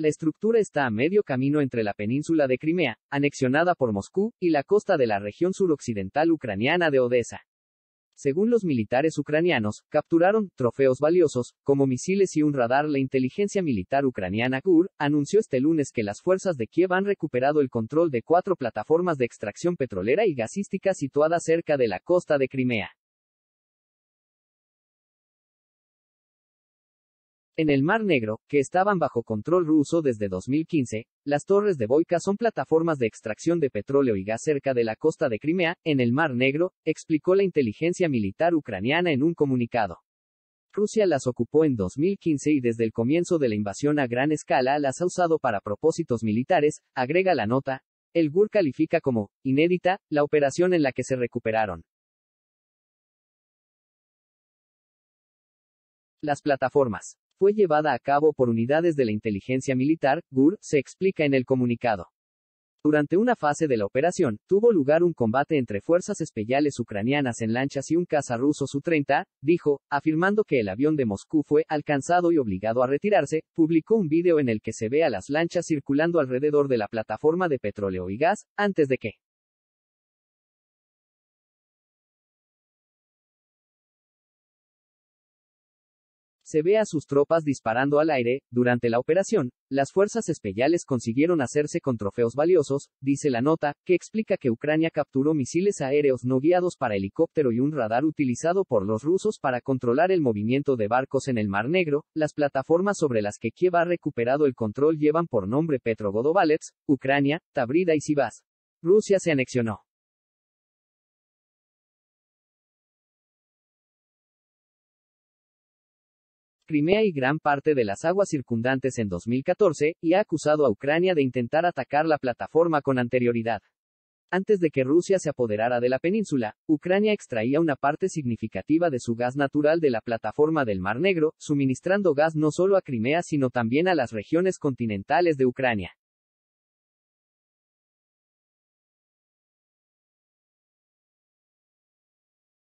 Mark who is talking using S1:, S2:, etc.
S1: La estructura está a medio camino entre la península de Crimea, anexionada por Moscú, y la costa de la región suroccidental ucraniana de Odessa. Según los militares ucranianos, capturaron trofeos valiosos, como misiles y un radar. La inteligencia militar ucraniana GUR, anunció este lunes que las fuerzas de Kiev han recuperado el control de cuatro plataformas de extracción petrolera y gasística situadas cerca de la costa de Crimea. En el Mar Negro, que estaban bajo control ruso desde 2015, las torres de Boika son plataformas de extracción de petróleo y gas cerca de la costa de Crimea, en el Mar Negro, explicó la inteligencia militar ucraniana en un comunicado. Rusia las ocupó en 2015 y desde el comienzo de la invasión a gran escala las ha usado para propósitos militares, agrega la nota. El GUR califica como inédita la operación en la que se recuperaron. Las plataformas fue llevada a cabo por unidades de la inteligencia militar, GUR, se explica en el comunicado. Durante una fase de la operación, tuvo lugar un combate entre fuerzas especiales ucranianas en lanchas y un caza ruso Su-30, dijo, afirmando que el avión de Moscú fue alcanzado y obligado a retirarse, publicó un video en el que se ve a las lanchas circulando alrededor de la plataforma de petróleo y gas, antes de que se ve a sus tropas disparando al aire. Durante la operación, las fuerzas especiales consiguieron hacerse con trofeos valiosos, dice la nota, que explica que Ucrania capturó misiles aéreos no guiados para helicóptero y un radar utilizado por los rusos para controlar el movimiento de barcos en el Mar Negro. Las plataformas sobre las que Kiev ha recuperado el control llevan por nombre Godobalets, Ucrania, Tabrida y Sivas. Rusia se anexionó. Crimea y gran parte de las aguas circundantes en 2014, y ha acusado a Ucrania de intentar atacar la plataforma con anterioridad. Antes de que Rusia se apoderara de la península, Ucrania extraía una parte significativa de su gas natural de la plataforma del Mar Negro, suministrando gas no solo a Crimea sino también a las regiones continentales de Ucrania.